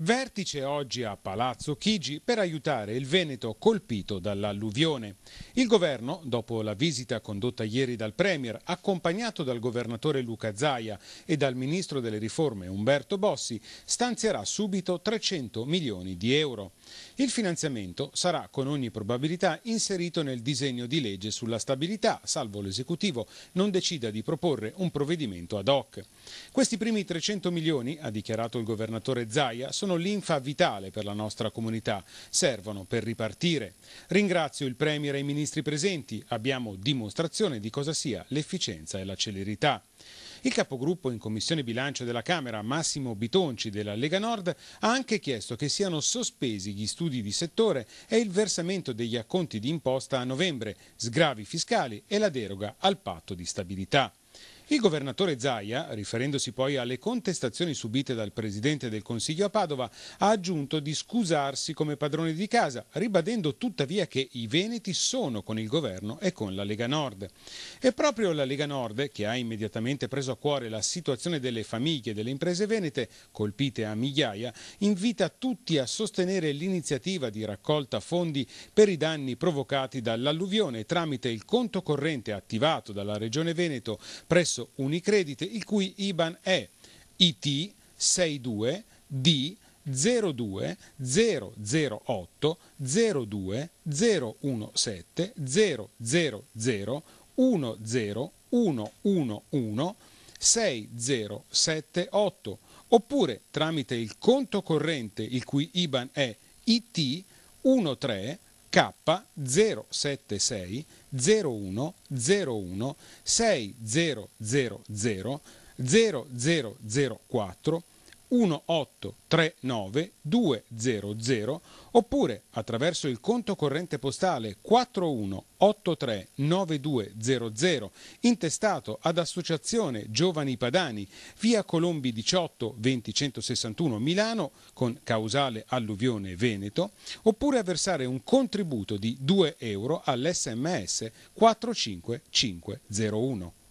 Vertice oggi a Palazzo Chigi per aiutare il Veneto colpito dall'alluvione. Il governo, dopo la visita condotta ieri dal Premier, accompagnato dal governatore Luca Zaia e dal ministro delle riforme Umberto Bossi, stanzierà subito 300 milioni di euro. Il finanziamento sarà con ogni probabilità inserito nel disegno di legge sulla stabilità, salvo l'esecutivo non decida di proporre un provvedimento ad hoc. Questi primi 300 milioni, ha dichiarato il governatore Zaia, sono sono linfa vitale per la nostra comunità, servono per ripartire. Ringrazio il Premier e i ministri presenti, abbiamo dimostrazione di cosa sia l'efficienza e la celerità. Il capogruppo in Commissione Bilancio della Camera, Massimo Bitonci della Lega Nord, ha anche chiesto che siano sospesi gli studi di settore e il versamento degli acconti di imposta a novembre, sgravi fiscali e la deroga al patto di stabilità. Il governatore Zaia, riferendosi poi alle contestazioni subite dal Presidente del Consiglio a Padova, ha aggiunto di scusarsi come padrone di casa, ribadendo tuttavia che i Veneti sono con il governo e con la Lega Nord. E proprio la Lega Nord, che ha immediatamente preso a cuore la situazione delle famiglie e delle imprese venete, colpite a migliaia, invita tutti a sostenere l'iniziativa di raccolta fondi per i danni provocati dall'alluvione tramite il conto corrente attivato dalla Regione Veneto presso Unicredit, il cui IBAN è IT 62 D 02 008 02 017 000 10111 6078 oppure tramite il conto corrente il cui IBAN è IT 13 K 076 0101 6000 0004 1839 200 oppure attraverso il conto corrente postale 41839200 intestato ad Associazione Giovani Padani via Colombi 18 20161 Milano con causale alluvione Veneto oppure a versare un contributo di 2 euro all'SMS 45501.